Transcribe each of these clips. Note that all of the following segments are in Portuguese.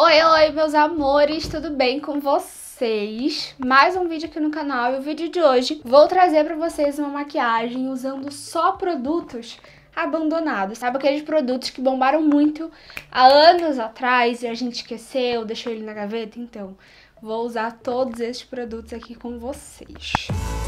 Oi, oi, meus amores, tudo bem com vocês? Mais um vídeo aqui no canal e o vídeo de hoje vou trazer para vocês uma maquiagem usando só produtos abandonados, sabe? Aqueles produtos que bombaram muito há anos atrás e a gente esqueceu, deixou ele na gaveta, então vou usar todos esses produtos aqui com vocês. Música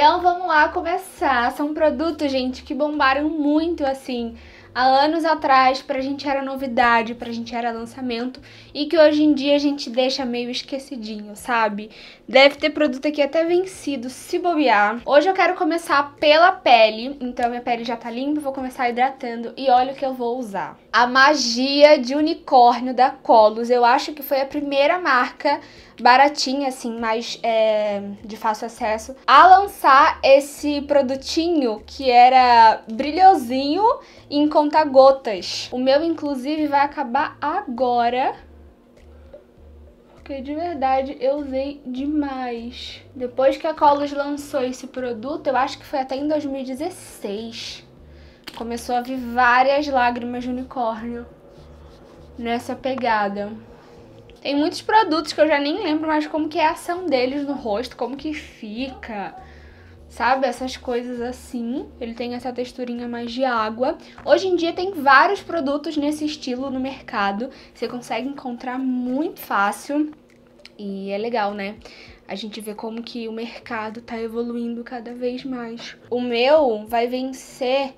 Então vamos lá começar. São produtos, gente, que bombaram muito assim há anos atrás, pra gente era novidade, pra gente era lançamento e que hoje em dia a gente deixa meio esquecidinho, sabe? Deve ter produto aqui até vencido, se bobear. Hoje eu quero começar pela pele, então minha pele já tá limpa, vou começar hidratando e olha o que eu vou usar a magia de unicórnio da Colos. Eu acho que foi a primeira marca baratinha, assim, mais é, de fácil acesso, a lançar esse produtinho que era brilhosinho em conta-gotas. O meu, inclusive, vai acabar agora. Porque de verdade eu usei demais. Depois que a Colos lançou esse produto, eu acho que foi até em 2016 começou a vir várias lágrimas de unicórnio nessa pegada. Tem muitos produtos que eu já nem lembro mais como que é a ação deles no rosto, como que fica. Sabe, essas coisas assim. Ele tem essa texturinha mais de água. Hoje em dia tem vários produtos nesse estilo no mercado. Você consegue encontrar muito fácil. E é legal, né? A gente vê como que o mercado tá evoluindo cada vez mais. O meu vai vencer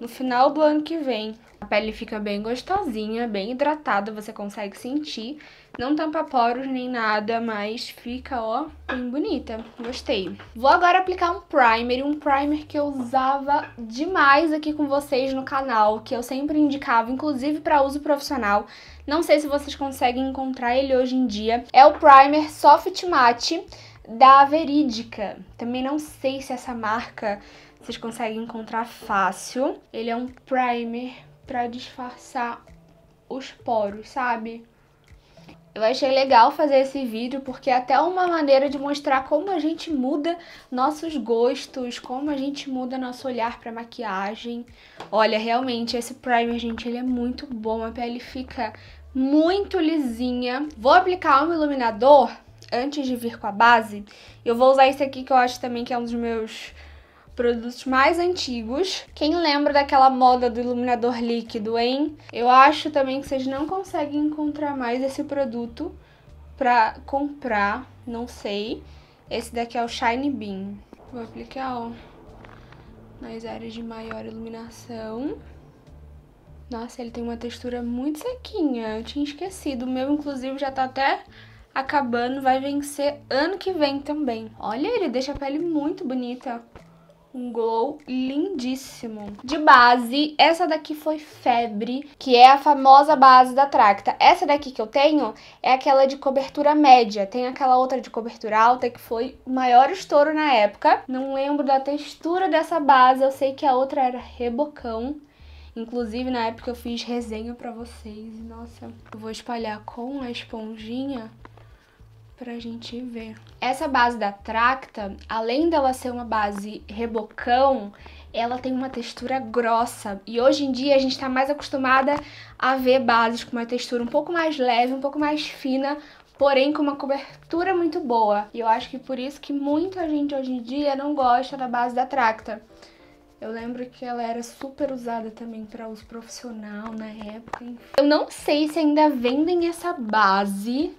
no final do ano que vem. A pele fica bem gostosinha, bem hidratada, você consegue sentir. Não tampa poros nem nada, mas fica, ó, bem bonita. Gostei. Vou agora aplicar um primer, um primer que eu usava demais aqui com vocês no canal, que eu sempre indicava, inclusive para uso profissional. Não sei se vocês conseguem encontrar ele hoje em dia. É o primer Soft Matte da Verídica. Também não sei se essa marca vocês conseguem encontrar fácil. Ele é um primer para disfarçar os poros, sabe? Eu achei legal fazer esse vídeo porque é até uma maneira de mostrar como a gente muda nossos gostos, como a gente muda nosso olhar para maquiagem. Olha, realmente esse primer, gente, ele é muito bom, a pele fica muito lisinha. Vou aplicar um iluminador antes de vir com a base. Eu vou usar esse aqui que eu acho também que é um dos meus produtos mais antigos. Quem lembra daquela moda do iluminador líquido, hein? Eu acho também que vocês não conseguem encontrar mais esse produto para comprar, não sei. Esse daqui é o Shine Beam. Vou aplicar, ó, nas áreas de maior iluminação. Nossa, ele tem uma textura muito sequinha. Eu tinha esquecido. O meu, inclusive, já tá até acabando. Vai vencer ano que vem também. Olha, ele deixa a pele muito bonita um glow lindíssimo. De base, essa daqui foi Febre, que é a famosa base da Tracta. Essa daqui que eu tenho é aquela de cobertura média. Tem aquela outra de cobertura alta que foi o maior estouro na época. Não lembro da textura dessa base, eu sei que a outra era rebocão. Inclusive, na época eu fiz resenha pra vocês. Nossa, eu vou espalhar com a esponjinha pra gente ver. Essa base da Tracta, além dela ser uma base rebocão, ela tem uma textura grossa. E hoje em dia a gente tá mais acostumada a ver bases com uma textura um pouco mais leve, um pouco mais fina, porém com uma cobertura muito boa. E eu acho que por isso que muita gente hoje em dia não gosta da base da Tracta. Eu lembro que ela era super usada também para uso profissional na época. Eu não sei se ainda vendem essa base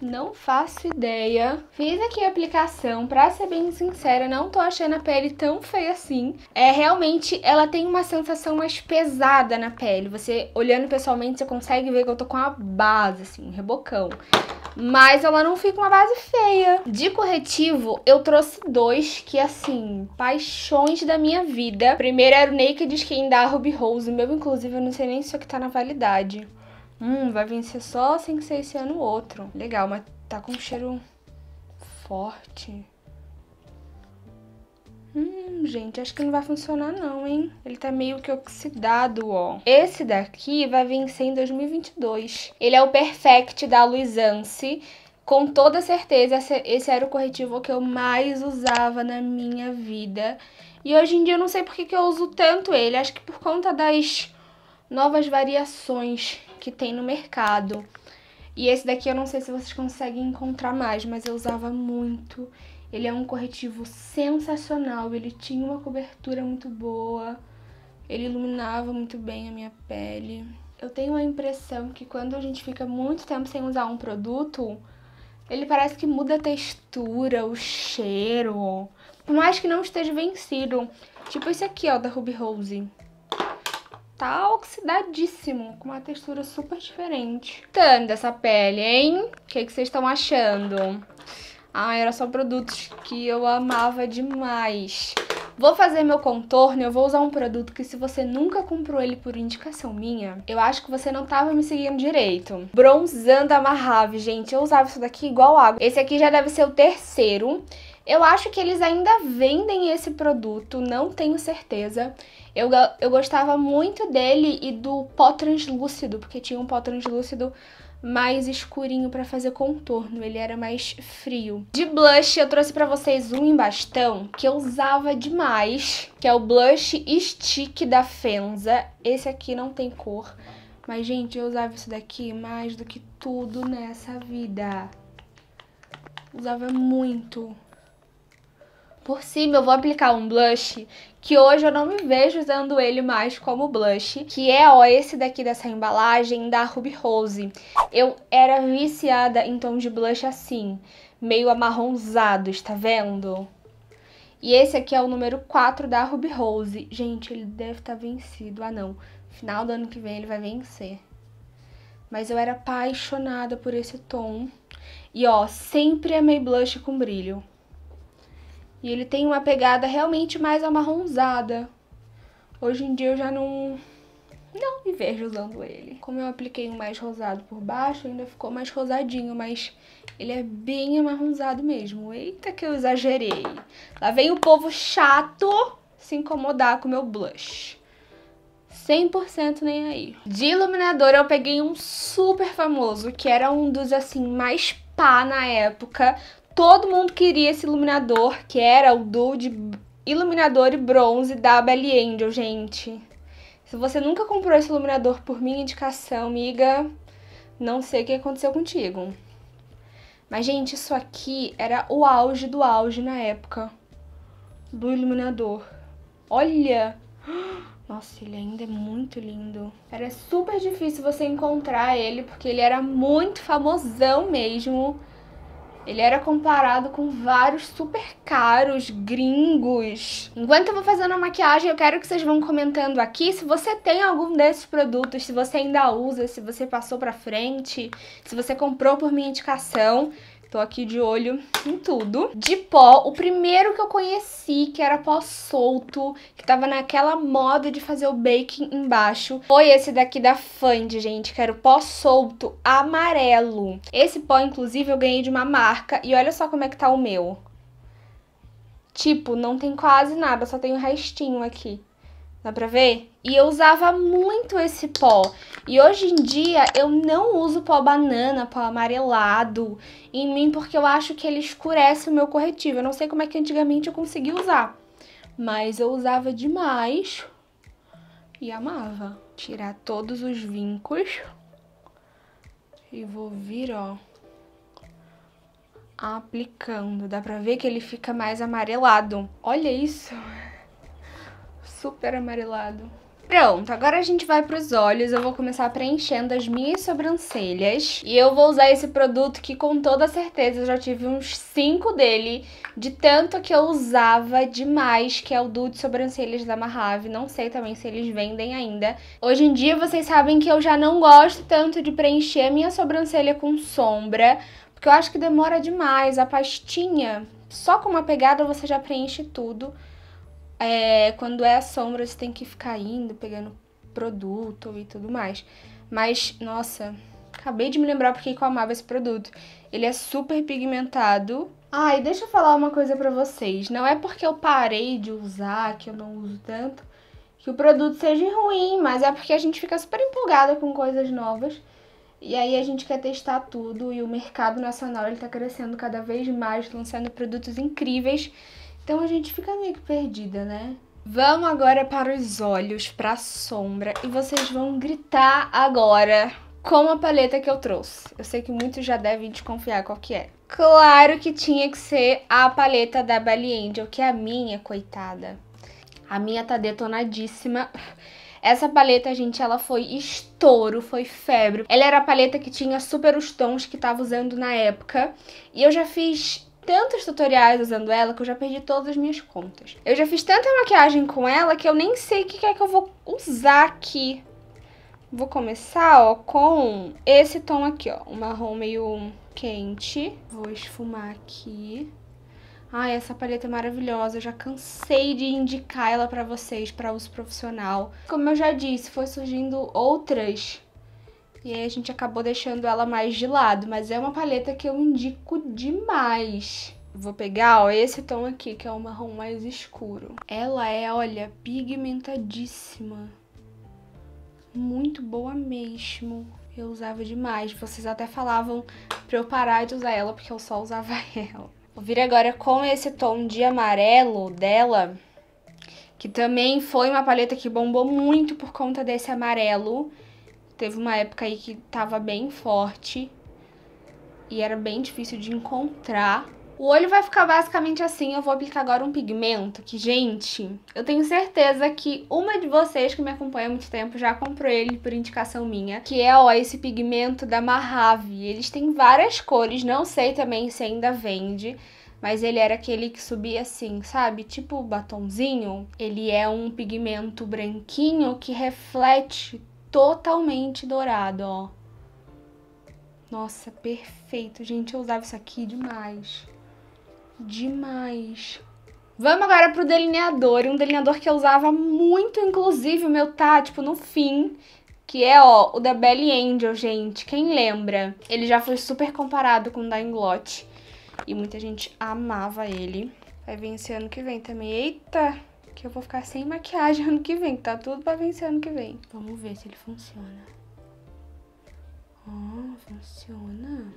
não faço ideia. Fiz aqui a aplicação, pra ser bem sincera, não tô achando a pele tão feia assim. É, realmente, ela tem uma sensação mais pesada na pele. Você, olhando pessoalmente, você consegue ver que eu tô com uma base, assim, um rebocão. Mas ela não fica uma base feia. De corretivo, eu trouxe dois que, assim, paixões da minha vida. Primeiro era o Naked Skin da Ruby Rose. O meu, inclusive, eu não sei nem se isso aqui tá na validade. Hum, vai vencer só sem ser esse ano outro. Legal, mas tá com um cheiro forte. Hum, gente, acho que não vai funcionar não, hein? Ele tá meio que oxidado, ó. Esse daqui vai vencer em 2022. Ele é o Perfect da Luisance. Com toda certeza, esse era o corretivo que eu mais usava na minha vida. E hoje em dia eu não sei por que, que eu uso tanto ele. Acho que por conta das novas variações que tem no mercado. E esse daqui eu não sei se vocês conseguem encontrar mais, mas eu usava muito. Ele é um corretivo sensacional, ele tinha uma cobertura muito boa, ele iluminava muito bem a minha pele. Eu tenho a impressão que quando a gente fica muito tempo sem usar um produto, ele parece que muda a textura, o cheiro. Por mais que não esteja vencido. Tipo esse aqui, ó, da Ruby Rose tá oxidadíssimo, com uma textura super diferente. Tanto essa pele, hein? O que, que vocês estão achando? Ah, era só produtos que eu amava demais. Vou fazer meu contorno, eu vou usar um produto que se você nunca comprou ele por indicação minha, eu acho que você não tava me seguindo direito. Bronzando amarrave, gente. Eu usava isso daqui igual água. Esse aqui já deve ser o terceiro. Eu acho que eles ainda vendem esse produto, não tenho certeza. Eu, eu gostava muito dele e do pó translúcido, porque tinha um pó translúcido mais escurinho para fazer contorno, ele era mais frio. De blush, eu trouxe para vocês um em bastão que eu usava demais, que é o Blush Stick da Fenza. Esse aqui não tem cor, mas, gente, eu usava isso daqui mais do que tudo nessa vida. Usava muito. Por cima eu vou aplicar um blush que hoje eu não me vejo usando ele mais como blush, que é ó, esse daqui dessa embalagem da Ruby Rose. Eu era viciada em tom de blush assim, meio amarronzado, está vendo? E esse aqui é o número 4 da Ruby Rose. Gente, ele deve estar tá vencido. Ah, não. Final do ano que vem ele vai vencer. Mas eu era apaixonada por esse tom. E, ó, sempre amei blush com brilho. E ele tem uma pegada realmente mais amarronzada. Hoje em dia eu já não não me vejo usando ele. Como eu apliquei um mais rosado por baixo, ainda ficou mais rosadinho, mas ele é bem amarronzado mesmo. Eita que eu exagerei. Lá vem o povo chato se incomodar com o meu blush. 100% nem aí. De iluminador eu peguei um super famoso, que era um dos assim mais pá na época. Todo mundo queria esse iluminador, que era o duo de iluminador e bronze da Belly Angel, gente. Se você nunca comprou esse iluminador por minha indicação, amiga, não sei o que aconteceu contigo. Mas, gente, isso aqui era o auge do auge na época do iluminador. Olha! Nossa, ele ainda é muito lindo. Era super difícil você encontrar ele, porque ele era muito famosão mesmo. Ele era comparado com vários super caros, gringos. Enquanto eu vou fazendo a maquiagem, eu quero que vocês vão comentando aqui se você tem algum desses produtos, se você ainda usa, se você passou pra frente, se você comprou por minha indicação. Tô aqui de olho em tudo. De pó, o primeiro que eu conheci, que era pó solto, que tava naquela moda de fazer o baking embaixo, foi esse daqui da Fund, gente, que era o pó solto amarelo. Esse pó, inclusive, eu ganhei de uma marca e olha só como é que tá o meu. Tipo, não tem quase nada, só tem o um restinho aqui. Dá pra ver? E eu usava muito esse pó. E hoje em dia eu não uso pó banana, pó amarelado em mim porque eu acho que ele escurece o meu corretivo. Eu não sei como é que antigamente eu conseguia usar. Mas eu usava demais e amava. Tirar todos os vincos. E vou vir, ó, aplicando. Dá pra ver que ele fica mais amarelado. Olha isso! super amarelado. Pronto, agora a gente vai para os olhos, eu vou começar preenchendo as minhas sobrancelhas e eu vou usar esse produto que com toda certeza eu já tive uns 5 dele, de tanto que eu usava demais, que é o Dude de sobrancelhas da Mahave, não sei também se eles vendem ainda. Hoje em dia vocês sabem que eu já não gosto tanto de preencher a minha sobrancelha com sombra, porque eu acho que demora demais, a pastinha, só com uma pegada você já preenche tudo, é, quando é a sombra, você tem que ficar indo, pegando produto e tudo mais. Mas, nossa, acabei de me lembrar porque eu amava esse produto. Ele é super pigmentado. Ai, ah, deixa eu falar uma coisa pra vocês. Não é porque eu parei de usar, que eu não uso tanto, que o produto seja ruim, mas é porque a gente fica super empolgada com coisas novas. E aí a gente quer testar tudo e o mercado nacional ele tá crescendo cada vez mais, lançando produtos incríveis então a gente fica meio que perdida, né? Vamos agora para os olhos, para a sombra, e vocês vão gritar agora com a paleta que eu trouxe. Eu sei que muitos já devem desconfiar qual que é. Claro que tinha que ser a paleta da Bally Angel, que é a minha, coitada. A minha tá detonadíssima. Essa paleta, gente, ela foi estouro, foi febre. Ela era a paleta que tinha super os tons que tava usando na época. E eu já fiz tantos tutoriais usando ela que eu já perdi todas as minhas contas. Eu já fiz tanta maquiagem com ela que eu nem sei o que é que eu vou usar aqui. Vou começar, ó, com esse tom aqui, ó. Um marrom meio quente. Vou esfumar aqui. Ai, essa paleta é maravilhosa, eu já cansei de indicar ela pra vocês, pra uso profissional. Como eu já disse, foi surgindo outras e aí a gente acabou deixando ela mais de lado, mas é uma paleta que eu indico demais. Vou pegar, ó, esse tom aqui, que é o marrom mais escuro. Ela é, olha, pigmentadíssima. Muito boa mesmo. Eu usava demais. Vocês até falavam pra eu parar de usar ela, porque eu só usava ela. Vou vir agora com esse tom de amarelo dela, que também foi uma paleta que bombou muito por conta desse amarelo. Teve uma época aí que tava bem forte e era bem difícil de encontrar. O olho vai ficar basicamente assim, eu vou aplicar agora um pigmento que, gente, eu tenho certeza que uma de vocês que me acompanha há muito tempo já comprou ele por indicação minha, que é, ó, esse pigmento da Mojave. Eles têm várias cores, não sei também se ainda vende, mas ele era aquele que subia assim, sabe? Tipo batonzinho. Ele é um pigmento branquinho que reflete totalmente dourado, ó. Nossa, perfeito, gente. Eu usava isso aqui demais. Demais. Vamos agora pro delineador. Um delineador que eu usava muito, inclusive, o meu tá, tipo, no fim. Que é, ó, o da Belly Angel, gente. Quem lembra? Ele já foi super comparado com o da Inglot. E muita gente amava ele. Vai vir esse ano que vem também. Eita! que eu vou ficar sem maquiagem ano que vem, tá tudo pra vencer ano que vem. Vamos ver se ele funciona. Oh, funciona.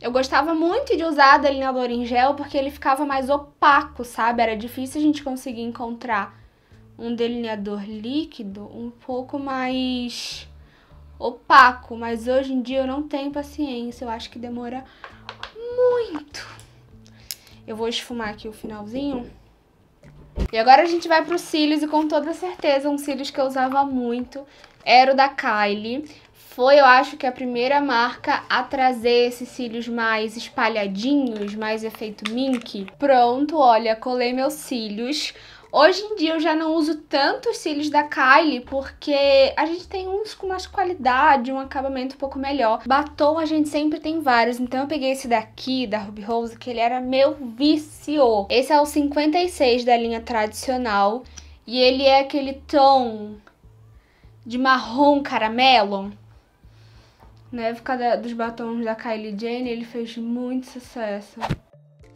Eu gostava muito de usar delineador em gel porque ele ficava mais opaco, sabe? Era difícil a gente conseguir encontrar um delineador líquido um pouco mais opaco, mas hoje em dia eu não tenho paciência, eu acho que demora muito. Eu vou esfumar aqui o finalzinho. E agora a gente vai pros cílios e com toda certeza um cílios que eu usava muito era o da Kylie. Foi, eu acho que a primeira marca a trazer esses cílios mais espalhadinhos, mais efeito mink. Pronto, olha, colei meus cílios. Hoje em dia eu já não uso tanto os cílios da Kylie, porque a gente tem uns com mais qualidade, um acabamento um pouco melhor. Batom a gente sempre tem vários, então eu peguei esse daqui, da Ruby Rose, que ele era meu vício. Esse é o 56 da linha tradicional, e ele é aquele tom de marrom caramelo. Na época da, dos batons da Kylie Jenner, ele fez muito sucesso.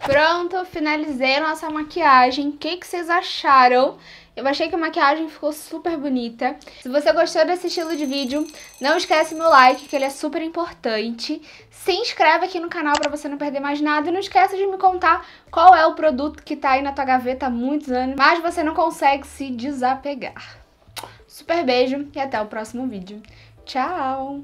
Pronto, finalizei a nossa maquiagem. O que, que vocês acharam? Eu achei que a maquiagem ficou super bonita. Se você gostou desse estilo de vídeo, não esquece meu like, que ele é super importante. Se inscreve aqui no canal pra você não perder mais nada. E não esquece de me contar qual é o produto que tá aí na tua gaveta há muitos anos, mas você não consegue se desapegar. Super beijo e até o próximo vídeo. Tchau!